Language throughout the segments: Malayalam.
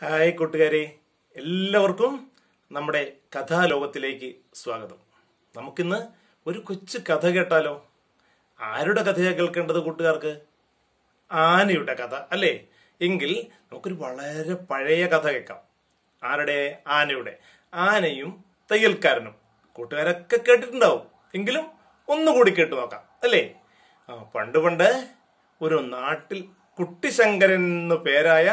ഹായ് കൂട്ടുകാരെ എല്ലാവർക്കും നമ്മുടെ കഥാലോകത്തിലേക്ക് സ്വാഗതം നമുക്കിന്ന് ഒരു കൊച്ചു കഥ കേട്ടാലോ ആരുടെ കഥയാണ് കേൾക്കേണ്ടത് കൂട്ടുകാർക്ക് ആനയുടെ കഥ അല്ലേ എങ്കിൽ നമുക്കൊരു വളരെ പഴയ കഥ കേൾക്കാം ആരുടെ ആനയുടെ ആനയും തയ്യൽക്കാരനും കൂട്ടുകാരൊക്കെ കേട്ടിട്ടുണ്ടാവും എങ്കിലും ഒന്നുകൂടി കേട്ടു നോക്കാം അല്ലേ പണ്ട് പണ്ട് ഒരു നാട്ടിൽ കുട്ടിശങ്കരൻ എന്നു പേരായ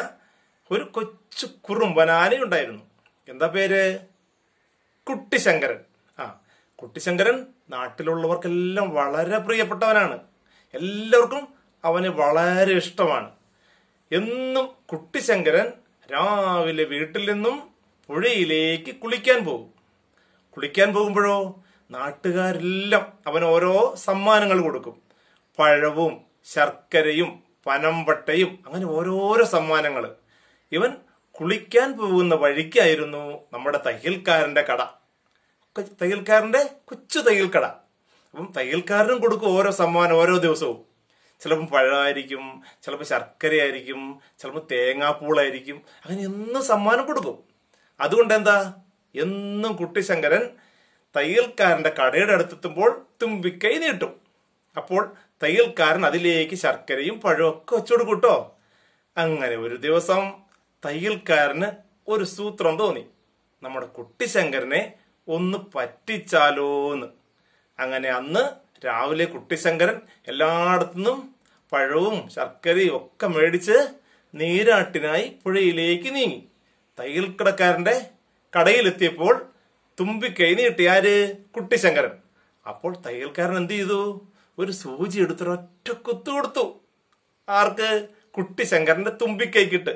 ഒരു കൊച്ചു കുറുമ്പനാനയുണ്ടായിരുന്നു എന്താ പേര് കുട്ടിശങ്കരൻ ആ കുട്ടിശങ്കരൻ നാട്ടിലുള്ളവർക്കെല്ലാം വളരെ പ്രിയപ്പെട്ടവനാണ് എല്ലാവർക്കും അവന് വളരെ ഇഷ്ടമാണ് എന്നും കുട്ടിശങ്കരൻ രാവിലെ വീട്ടിൽ നിന്നും പുഴയിലേക്ക് കുളിക്കാൻ പോകും കുളിക്കാൻ പോകുമ്പോഴോ നാട്ടുകാരെല്ലാം അവൻ ഓരോ സമ്മാനങ്ങൾ കൊടുക്കും പഴവും ശർക്കരയും പനമ്പട്ടയും അങ്ങനെ ഓരോരോ സമ്മാനങ്ങൾ ഇവൻ കുളിക്കാൻ പോകുന്ന വഴിക്കായിരുന്നു നമ്മുടെ തയ്യൽക്കാരന്റെ കട തയ്യൽക്കാരന്റെ കൊച്ചു തയ്യൽ കട അപ്പം തയ്യൽക്കാരനും കൊടുക്കും ഓരോ സമ്മാനം ഓരോ ദിവസവും ചിലപ്പോൾ പഴമായിരിക്കും ചിലപ്പോൾ ശർക്കരയായിരിക്കും ചിലപ്പോൾ തേങ്ങാപ്പൂളായിരിക്കും അങ്ങനെ എന്നും സമ്മാനം കൊടുക്കും അതുകൊണ്ട് എന്താ എന്നും കുട്ടിശങ്കരൻ തയ്യൽക്കാരന്റെ കടയുടെ അടുത്തെത്തുമ്പോൾ തുമ്പിക്കൈ നീട്ടും അപ്പോൾ തയ്യൽക്കാരൻ അതിലേക്ക് ശർക്കരയും പഴമൊക്കെ വെച്ചു കൊടുക്കും കേട്ടോ അങ്ങനെ ഒരു ദിവസം തയ്യൽക്കാരന് ഒരു സൂത്രം തോന്നി നമ്മുടെ കുട്ടിശങ്കരനെ ഒന്ന് പറ്റിച്ചാലോന്ന് അങ്ങനെ അന്ന് രാവിലെ കുട്ടിശങ്കരൻ എല്ലായിടത്തുനിന്നും പഴവും ശർക്കരയും ഒക്കെ മേടിച്ച് നീരാട്ടിനായി പുഴയിലേക്ക് നീങ്ങി തയ്യൽ കടക്കാരന്റെ കടയിലെത്തിയപ്പോൾ തുമ്പി നീട്ടി ആര് കുട്ടിശങ്കരൻ അപ്പോൾ തയ്യൽക്കാരൻ എന്ത് ചെയ്തു ഒരു സൂചി എടുത്തൊരൊറ്റ കുത്തു കൊടുത്തു ആർക്ക് കുട്ടിശങ്കരന്റെ തുമ്പിക്കൈക്കിട്ട്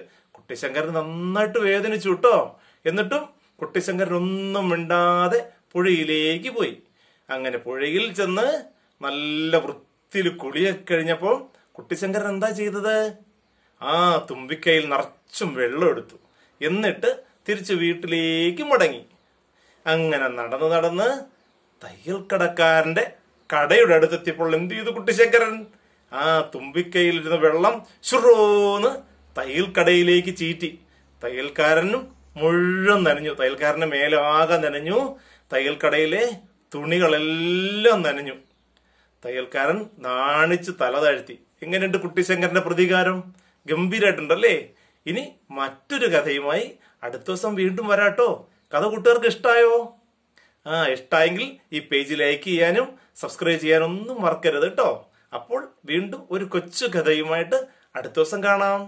കുട്ടിശങ്കർ നന്നായിട്ട് വേദനിച്ചു കേട്ടോ എന്നിട്ടും കുട്ടിശങ്കരൻ ഒന്നും മിണ്ടാതെ പുഴയിലേക്ക് പോയി അങ്ങനെ പുഴയിൽ ചെന്ന് നല്ല വൃത്തിയിൽ കുളിയൊക്കെ കഴിഞ്ഞപ്പോൾ കുട്ടിശങ്കരൻ എന്താ ചെയ്തത് ആ തുമ്പിക്കൈയിൽ നിറച്ചും വെള്ളം എടുത്തു എന്നിട്ട് തിരിച്ചു വീട്ടിലേക്ക് മടങ്ങി അങ്ങനെ നടന്ന് നടന്ന് തയ്യൽ കടക്കാരന്റെ കടയുടെ അടുത്തെത്തിയപ്പോൾ എന്ത് ചെയ്തു കുട്ടിശങ്കരൻ ആ തുമ്പിക്കൈയിലിരുന്ന വെള്ളം ശുറോന്ന് തയ്യൽക്കടയിലേക്ക് ചീറ്റി തയ്യൽക്കാരനും മുഴുവൻ നനഞ്ഞു തയ്യൽക്കാരന്റെ ആകെ നനഞ്ഞു തയ്യൽക്കടയിലെ തുണികളെല്ലാം നനഞ്ഞു തയ്യൽക്കാരൻ നാണിച്ച് തല താഴ്ത്തി എങ്ങനെയുണ്ട് കുട്ടിശങ്കരന്റെ പ്രതികാരം ഗംഭീരായിട്ടുണ്ടല്ലേ ഇനി മറ്റൊരു കഥയുമായി അടുത്ത ദിവസം വീണ്ടും വരാട്ടോ കഥ കൂട്ടുകാർക്ക് ഇഷ്ടായോ ആ ഇഷ്ടായെങ്കിൽ ഈ പേജ് ലൈക്ക് ചെയ്യാനും സബ്സ്ക്രൈബ് ചെയ്യാനൊന്നും മറക്കരുത് കേട്ടോ അപ്പോൾ വീണ്ടും ഒരു കൊച്ചു കഥയുമായിട്ട് അടുത്ത ദിവസം കാണാം